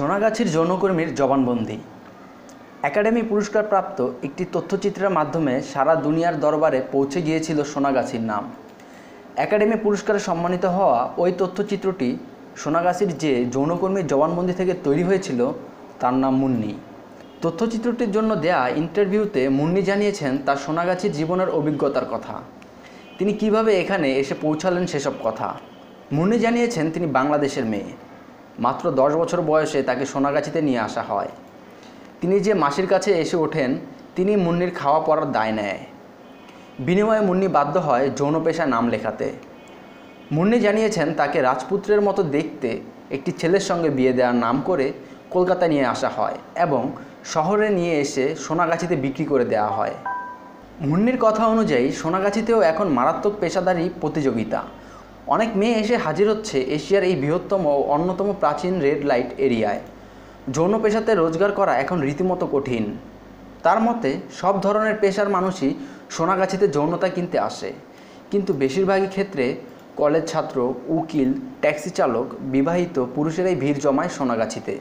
সোনাগাছির যৌনকর্মীর জবানবন্দি একাডেমি পুরস্কারপ্রাপ্ত একটি তথ্যচিত্রের মাধ্যমে সারা দুনিয়ার দরবারে পৌঁছে গিয়েছিল সোনাগাছির নাম একাডেমি পুরস্কারে সম্মানিত হওয়া ওই তথ্যচিত্রটি সোনাগাছির যে যৌনকর্মীর জবানবন্দি থেকে তৈরি হয়েছিল তার নাম মুন্নি তথ্যচিত্রটির জন্য দেয়া ইন্টারভিউতে মুন্নি জানিয়েছেন তার সোনাগাছির জীবনের অভিজ্ঞতার কথা তিনি কিভাবে এখানে এসে পৌঁছালেন সেসব কথা মুন্নি জানিয়েছেন তিনি বাংলাদেশের মেয়ে মাত্র দশ বছর বয়সে তাকে সোনাগাছিতে নিয়ে আসা হয় তিনি যে মাসির কাছে এসে ওঠেন তিনি মুন্নির খাওয়া পড়ার দায় নেয় বিনিময়ে মুন্নি বাধ্য হয় যৌন পেশা নাম লেখাতে মুন্নি জানিয়েছেন তাকে রাজপুত্রের মতো দেখতে একটি ছেলের সঙ্গে বিয়ে দেওয়ার নাম করে কলকাতা নিয়ে আসা হয় এবং শহরে নিয়ে এসে সোনাগাছিতে বিক্রি করে দেওয়া হয় মুন্নির কথা অনুযায়ী সোনাগাছিতেও এখন মারাত্মক পেশাদারি প্রতিযোগিতা অনেক মেয়ে এসে হাজির হচ্ছে এশিয়ার এই বৃহত্তম ও অন্যতম প্রাচীন রেড লাইট এরিয়ায় যৌন পেশাতে রোজগার করা এখন রীতিমতো কঠিন তার মতে সব ধরনের পেশার মানুষই সোনাগাছিতে যৌনতা কিনতে আসে কিন্তু বেশিরভাগই ক্ষেত্রে কলেজ ছাত্র উকিল ট্যাক্সি চালক বিবাহিত পুরুষেরাই ভিড় জমায় সোনাগাছিতে